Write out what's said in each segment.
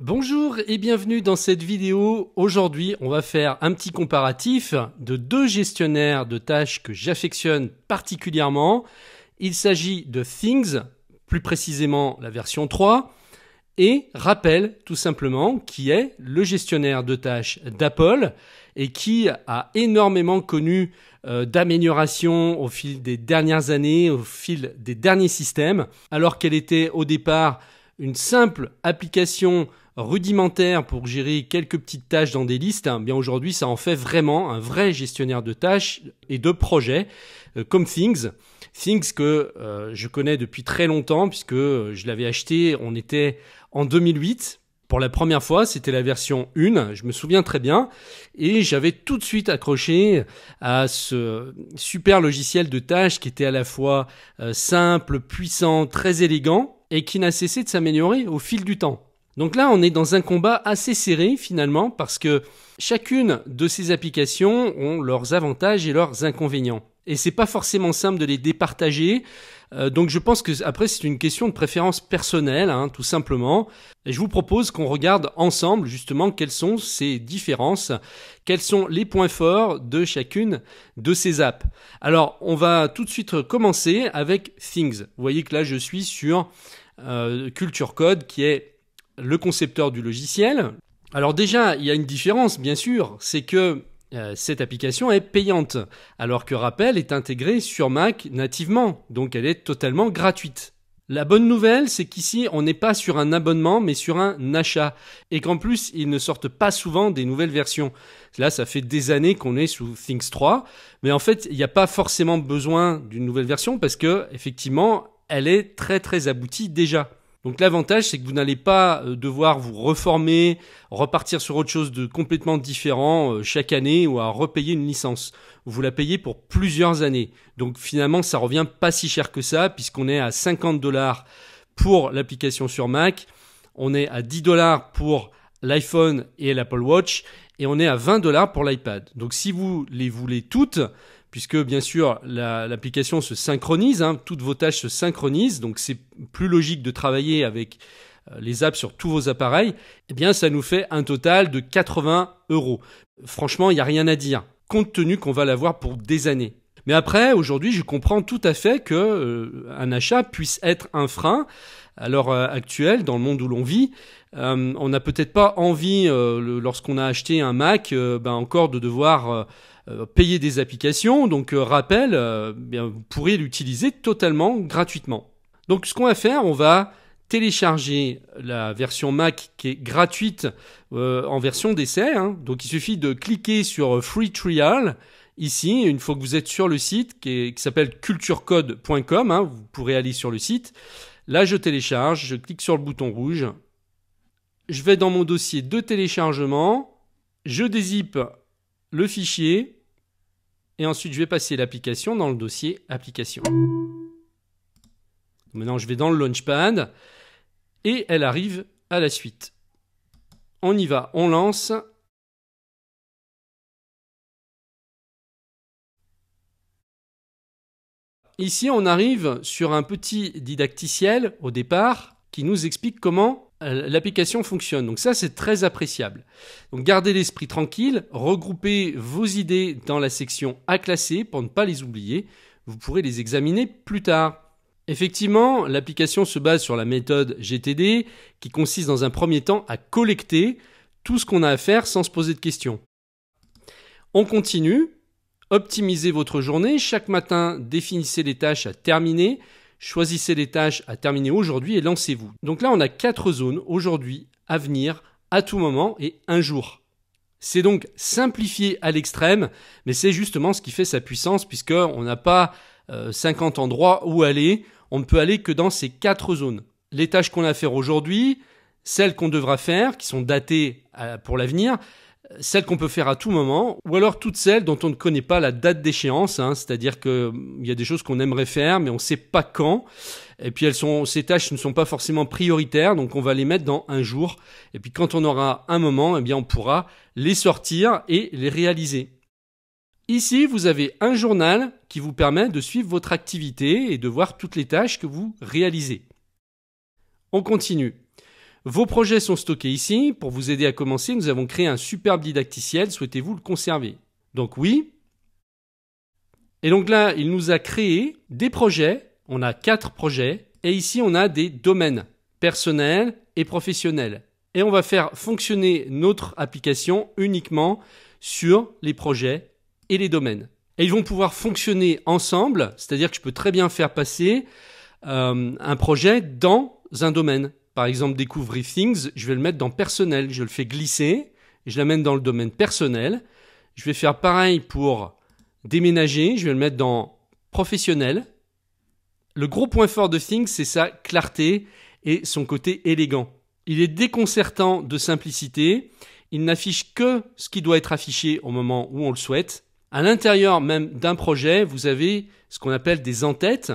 Bonjour et bienvenue dans cette vidéo. Aujourd'hui, on va faire un petit comparatif de deux gestionnaires de tâches que j'affectionne particulièrement. Il s'agit de Things, plus précisément la version 3, et Rappel, tout simplement, qui est le gestionnaire de tâches d'Apple et qui a énormément connu euh, d'améliorations au fil des dernières années, au fil des derniers systèmes, alors qu'elle était au départ une simple application rudimentaire pour gérer quelques petites tâches dans des listes, hein, bien aujourd'hui ça en fait vraiment un vrai gestionnaire de tâches et de projets euh, comme Things. Things que euh, je connais depuis très longtemps puisque euh, je l'avais acheté, on était en 2008. Pour la première fois, c'était la version 1, je me souviens très bien, et j'avais tout de suite accroché à ce super logiciel de tâches qui était à la fois simple, puissant, très élégant, et qui n'a cessé de s'améliorer au fil du temps. Donc là, on est dans un combat assez serré finalement parce que chacune de ces applications ont leurs avantages et leurs inconvénients. Et c'est pas forcément simple de les départager. Euh, donc je pense que après c'est une question de préférence personnelle, hein, tout simplement. Et je vous propose qu'on regarde ensemble justement quelles sont ces différences, quels sont les points forts de chacune de ces apps. Alors on va tout de suite commencer avec Things. Vous voyez que là je suis sur euh, Culture Code, qui est le concepteur du logiciel. Alors déjà, il y a une différence, bien sûr, c'est que euh, cette application est payante, alors que Rappel est intégré sur Mac nativement, donc elle est totalement gratuite. La bonne nouvelle, c'est qu'ici, on n'est pas sur un abonnement, mais sur un achat. Et qu'en plus, ils ne sortent pas souvent des nouvelles versions. Là, ça fait des années qu'on est sous Things 3. Mais en fait, il n'y a pas forcément besoin d'une nouvelle version parce que, effectivement, elle est très très aboutie déjà. Donc l'avantage, c'est que vous n'allez pas euh, devoir vous reformer, repartir sur autre chose de complètement différent euh, chaque année ou à repayer une licence. Vous la payez pour plusieurs années. Donc finalement, ça revient pas si cher que ça, puisqu'on est à 50 dollars pour l'application sur Mac, on est à 10 dollars pour l'iPhone et l'Apple Watch, et on est à 20 dollars pour l'iPad. Donc si vous les voulez toutes, puisque bien sûr l'application se synchronise, hein, toutes vos tâches se synchronisent, donc c'est plus logique de travailler avec euh, les apps sur tous vos appareils, eh bien ça nous fait un total de 80 euros. Franchement, il n'y a rien à dire, compte tenu qu'on va l'avoir pour des années. Mais après, aujourd'hui, je comprends tout à fait que euh, un achat puisse être un frein à l'heure euh, actuelle, dans le monde où l'on vit, euh, on n'a peut-être pas envie, euh, lorsqu'on a acheté un Mac, euh, ben encore de devoir payer des applications. Donc rappel, bien, vous pourriez l'utiliser totalement gratuitement. Donc ce qu'on va faire, on va télécharger la version Mac qui est gratuite en version d'essai. Hein. Donc il suffit de cliquer sur Free Trial ici, une fois que vous êtes sur le site qui s'appelle culturecode.com, hein, vous pourrez aller sur le site. Là, je télécharge, je clique sur le bouton rouge je vais dans mon dossier de téléchargement, je dézippe le fichier et ensuite je vais passer l'application dans le dossier application. Maintenant je vais dans le launchpad et elle arrive à la suite. On y va, on lance. Ici, on arrive sur un petit didacticiel au départ qui nous explique comment euh, l'application fonctionne. Donc ça, c'est très appréciable. Donc gardez l'esprit tranquille, regroupez vos idées dans la section à classer pour ne pas les oublier. Vous pourrez les examiner plus tard. Effectivement, l'application se base sur la méthode GTD qui consiste dans un premier temps à collecter tout ce qu'on a à faire sans se poser de questions. On continue. Optimisez votre journée. Chaque matin, définissez les tâches à terminer Choisissez les tâches à terminer aujourd'hui et lancez-vous. Donc là, on a quatre zones aujourd'hui, à venir, à tout moment et un jour. C'est donc simplifié à l'extrême, mais c'est justement ce qui fait sa puissance puisqu'on n'a pas 50 euh, endroits où aller, on ne peut aller que dans ces quatre zones. Les tâches qu'on a à faire aujourd'hui, celles qu'on devra faire, qui sont datées euh, pour l'avenir, celles qu'on peut faire à tout moment, ou alors toutes celles dont on ne connaît pas la date d'échéance, hein. c'est-à-dire qu'il hum, y a des choses qu'on aimerait faire, mais on ne sait pas quand, et puis elles sont, ces tâches ne sont pas forcément prioritaires, donc on va les mettre dans un jour, et puis quand on aura un moment, eh bien on pourra les sortir et les réaliser. Ici, vous avez un journal qui vous permet de suivre votre activité et de voir toutes les tâches que vous réalisez. On continue. Vos projets sont stockés ici. Pour vous aider à commencer, nous avons créé un superbe didacticiel. Souhaitez-vous le conserver Donc oui. Et donc là, il nous a créé des projets. On a quatre projets. Et ici, on a des domaines personnels et professionnels. Et on va faire fonctionner notre application uniquement sur les projets et les domaines. Et ils vont pouvoir fonctionner ensemble, c'est-à-dire que je peux très bien faire passer euh, un projet dans un domaine par exemple Découvrir Things, je vais le mettre dans personnel. Je le fais glisser, et je l'amène dans le domaine personnel. Je vais faire pareil pour déménager, je vais le mettre dans professionnel. Le gros point fort de Things, c'est sa clarté et son côté élégant. Il est déconcertant de simplicité, il n'affiche que ce qui doit être affiché au moment où on le souhaite. À l'intérieur même d'un projet, vous avez ce qu'on appelle des entêtes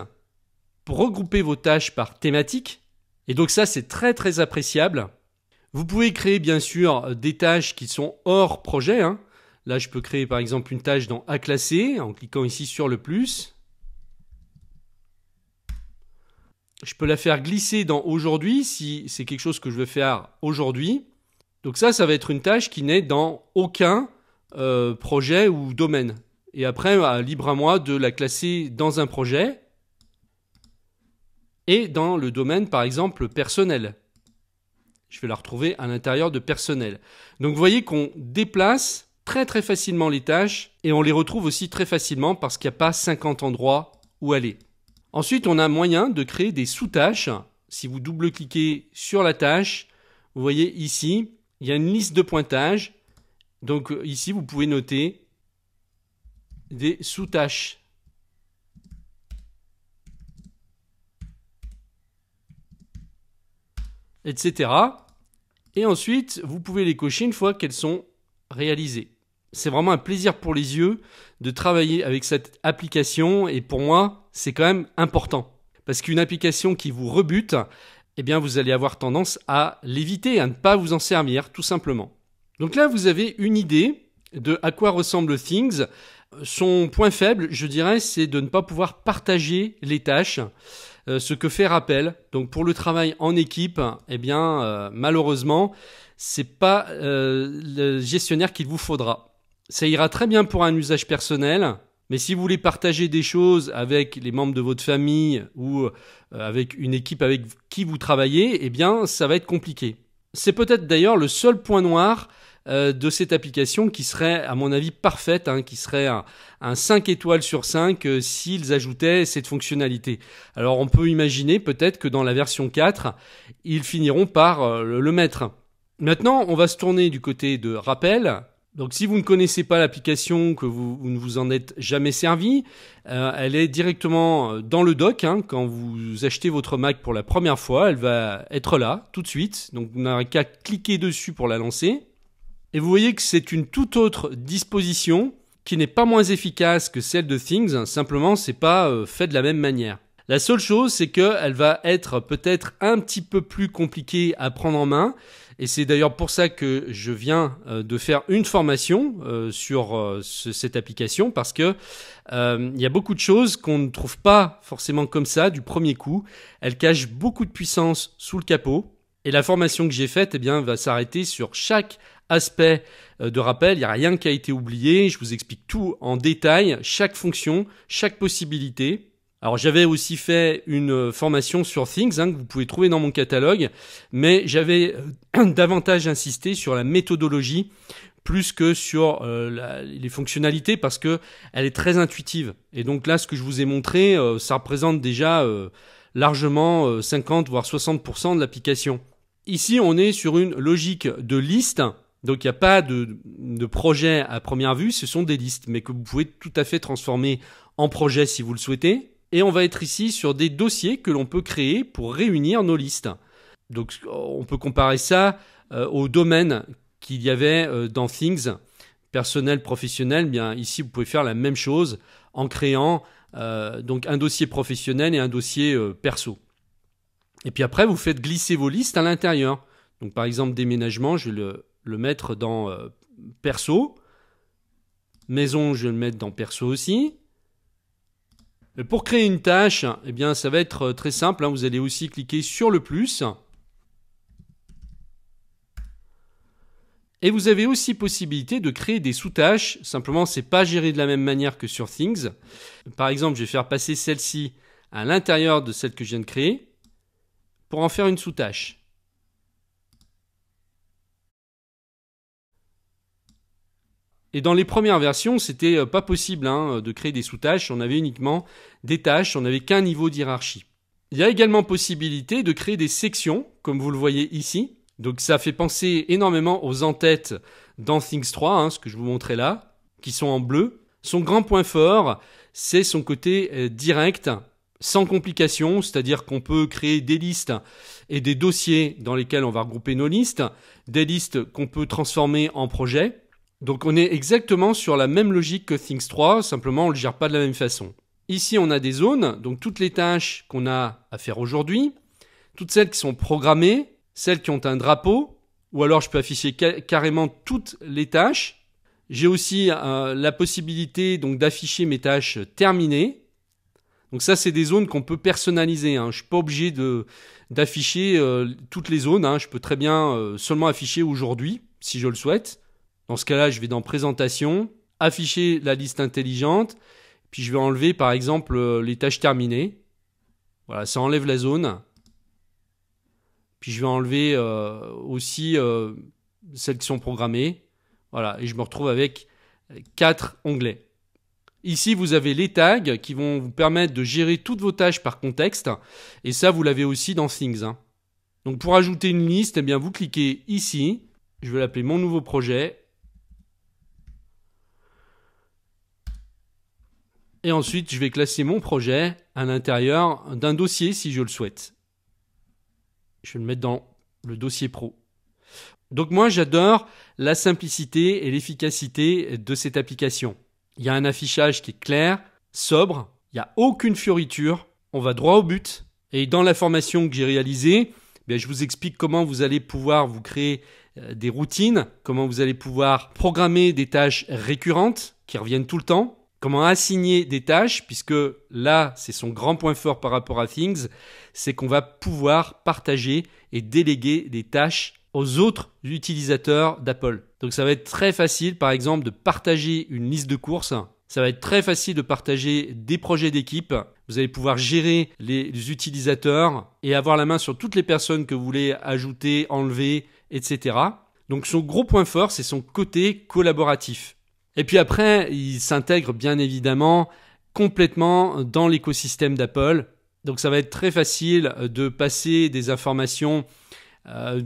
pour regrouper vos tâches par thématique. Et donc ça, c'est très très appréciable. Vous pouvez créer bien sûr des tâches qui sont hors projet. Hein. Là, je peux créer par exemple une tâche dans A classer en cliquant ici sur le plus. Je peux la faire glisser dans aujourd'hui si c'est quelque chose que je veux faire aujourd'hui. Donc ça, ça va être une tâche qui n'est dans aucun euh, projet ou domaine. Et après, libre à moi de la classer dans un projet et dans le domaine, par exemple, personnel. Je vais la retrouver à l'intérieur de personnel. Donc vous voyez qu'on déplace très très facilement les tâches et on les retrouve aussi très facilement parce qu'il n'y a pas 50 endroits où aller. Ensuite, on a moyen de créer des sous-tâches. Si vous double-cliquez sur la tâche, vous voyez ici, il y a une liste de pointage. Donc ici, vous pouvez noter des sous-tâches. etc. Et ensuite, vous pouvez les cocher une fois qu'elles sont réalisées. C'est vraiment un plaisir pour les yeux de travailler avec cette application et pour moi, c'est quand même important. Parce qu'une application qui vous rebute, eh bien vous allez avoir tendance à l'éviter, à ne pas vous en servir tout simplement. Donc là, vous avez une idée de à quoi ressemble Things. Son point faible, je dirais, c'est de ne pas pouvoir partager les tâches. Euh, ce que fait Rappel. Donc pour le travail en équipe, eh bien euh, malheureusement, c'est pas euh, le gestionnaire qu'il vous faudra. Ça ira très bien pour un usage personnel, mais si vous voulez partager des choses avec les membres de votre famille ou avec une équipe avec qui vous travaillez, eh bien ça va être compliqué. C'est peut-être d'ailleurs le seul point noir euh, de cette application qui serait, à mon avis, parfaite, hein, qui serait un, 5 étoiles sur 5 euh, s'ils ajoutaient cette fonctionnalité. Alors on peut imaginer peut-être que dans la version 4, ils finiront par euh, le mettre. Maintenant, on va se tourner du côté de rappel, donc si vous ne connaissez pas l'application, que vous, ne vous en êtes jamais servi, elle est directement dans le dock. Hein. quand vous achetez votre Mac pour la première fois, elle va être là tout de suite. Donc vous n'aurez qu'à cliquer dessus pour la lancer. Et vous voyez que c'est une toute autre disposition qui n'est pas moins efficace que celle de Things, hein. simplement c'est pas euh, fait de la même manière. La seule chose, c'est qu'elle va être peut-être un petit peu plus compliquée à prendre en main. Et c'est d'ailleurs pour ça que je viens euh, de faire une formation euh, sur cette application, parce que il y a beaucoup de choses qu'on ne trouve pas forcément comme ça du premier coup. Elle cache beaucoup de puissance sous le capot. Et la formation que j'ai faite eh bien, va s'arrêter sur chaque Aspect euh, de rappel. Il n'y a rien qui a été oublié. Je vous explique tout en détail, chaque fonction, chaque possibilité. Alors j'avais aussi fait une euh, formation sur Things hein, que vous pouvez trouver dans mon catalogue, mais j'avais euh, davantage insisté sur la méthodologie plus que sur les fonctionnalités parce que elle est très intuitive. Et donc là, ce que je vous ai montré, ça représente déjà largement 50 voire 60% de l'application. Ici, on est sur une logique de liste donc il n'y a pas de, projet à première vue, ce sont des listes, mais que vous pouvez tout à fait transformer en projet si vous le souhaitez. Et on va être ici sur des dossiers que l'on peut créer pour réunir nos listes. Donc on peut comparer ça euh, au domaine qu'il y avait euh, dans Things, personnel, professionnel. Bien ici vous pouvez faire la même chose en créant euh, donc un dossier professionnel et un dossier perso. Et puis après vous faites glisser vos listes à l'intérieur. Donc par exemple déménagement, je vais le le mettre dans euh, perso. Maison, je vais le mettre dans perso aussi. pour créer une tâche, et eh bien, ça va être euh, très simple. Hein. Vous allez aussi cliquer sur le plus. Et vous avez aussi possibilité de créer des sous-tâches. Simplement, c'est pas géré de la même manière que sur Things. Par exemple, je vais faire passer celle-ci à l'intérieur de celle que je viens de créer pour en faire une sous-tâche. Et dans les premières versions, c'était euh, pas possible hein, euh, de créer des sous-tâches, on avait uniquement des tâches, on n'avait qu'un niveau d'hierarchie. Il y a également possibilité de créer des sections, comme vous le voyez ici. Donc ça fait penser énormément aux entêtes dans Things 3, hein, ce que je vous montrais là, qui sont en bleu. Son grand point fort, c'est son côté euh, direct, sans complication, c'est-à-dire qu'on peut créer des listes et des dossiers dans lesquels on va regrouper nos listes, des listes qu'on peut transformer en projets, donc on est exactement sur la même logique que Things 3, simplement on ne le gère pas de la même façon. Ici on a des zones, donc toutes les tâches qu'on a à faire aujourd'hui, toutes celles qui sont programmées, celles qui ont un drapeau, ou alors je peux afficher carrément toutes les tâches. J'ai aussi euh, la possibilité donc d'afficher mes tâches terminées. Donc ça c'est des zones qu'on peut personnaliser. Hein. Je ne suis pas obligé d'afficher euh, toutes les zones. Hein. Je peux très bien euh, seulement afficher aujourd'hui si je le souhaite. Dans ce cas-là, je vais dans Présentation, afficher la liste intelligente, puis je vais enlever par exemple euh, les tâches terminées. Voilà, ça enlève la zone. Puis je vais enlever euh, aussi euh, celles qui sont programmées. Voilà, et je me retrouve avec quatre onglets. Ici, vous avez les tags qui vont vous permettre de gérer toutes vos tâches par contexte. Et ça, vous l'avez aussi dans Things. Hein. Donc pour ajouter une liste, eh bien, vous cliquez ici. Je vais l'appeler mon nouveau projet. Et ensuite, je vais classer mon projet à l'intérieur d'un dossier si je le souhaite. Je vais le mettre dans le dossier pro. Donc moi, j'adore la simplicité et l'efficacité de cette application. Il y a un affichage qui est clair, sobre, il n'y a aucune fioriture, on va droit au but. Et dans la formation que j'ai réalisée, bien, je vous explique comment vous allez pouvoir vous créer euh, des routines, comment vous allez pouvoir programmer des tâches récurrentes qui reviennent tout le temps, comment assigner des tâches, puisque là, c'est son grand point fort par rapport à Things, c'est qu'on va pouvoir partager et déléguer des tâches aux autres utilisateurs d'Apple. Donc ça va être très facile, par exemple, de partager une liste de courses. Ça va être très facile de partager des projets d'équipe. Vous allez pouvoir gérer les, utilisateurs et avoir la main sur toutes les personnes que vous voulez ajouter, enlever, etc. Donc son gros point fort, c'est son côté collaboratif. Et puis après, il s'intègre bien évidemment complètement dans l'écosystème d'Apple. Donc ça va être très facile euh, de passer des informations euh,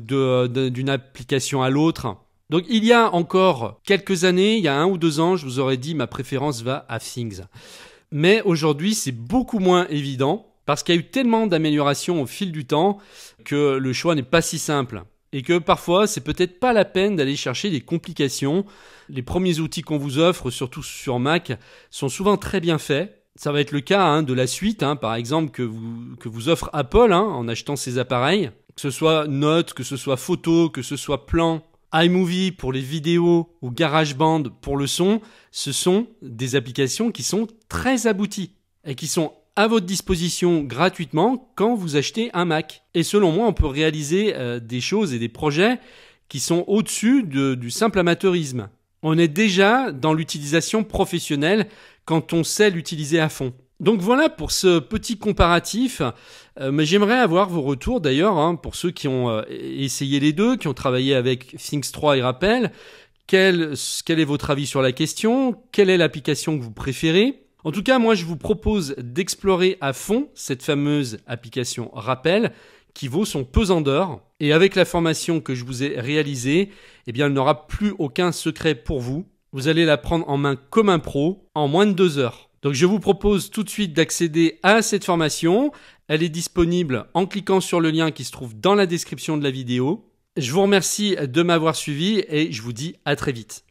d'une application à l'autre. Donc il y a encore quelques années, il y a un ou deux ans, je vous aurais dit ma préférence va à Things. Mais aujourd'hui, c'est beaucoup moins évident parce qu'il y a eu tellement d'améliorations au fil du temps que le choix n'est pas si simple et que parfois c'est peut-être pas la peine d'aller chercher des complications. Les premiers outils qu'on vous offre, surtout sur Mac, sont souvent très bien faits. Ça va être le cas hein, de la suite, hein, par exemple, que vous, que vous offre Apple hein, en achetant ces appareils. Que ce soit Notes, que ce soit Photo, que ce soit Plans, iMovie pour les vidéos ou GarageBand pour le son, ce sont des applications qui sont très abouties et qui sont à votre disposition gratuitement quand vous achetez un Mac. Et selon moi, on peut réaliser euh, des choses et des projets qui sont au-dessus du simple amateurisme. On est déjà dans l'utilisation professionnelle quand on sait l'utiliser à fond. Donc voilà pour ce petit comparatif, euh, mais j'aimerais avoir vos retours d'ailleurs hein, pour ceux qui ont euh, essayé les deux, qui ont travaillé avec Things 3 et Rappel. quel est votre avis sur la question Quelle est l'application que vous préférez en tout cas, moi, je vous propose d'explorer à fond cette fameuse application Rappel qui vaut son pesant d'or. Et avec la formation que je vous ai réalisée, eh bien, elle n'aura plus aucun secret pour vous. Vous allez la prendre en main comme un pro en moins de deux heures. Donc, je vous propose tout de suite d'accéder à cette formation. Elle est disponible en cliquant sur le lien qui se trouve dans la description de la vidéo. Je vous remercie de m'avoir suivi et je vous dis à très vite.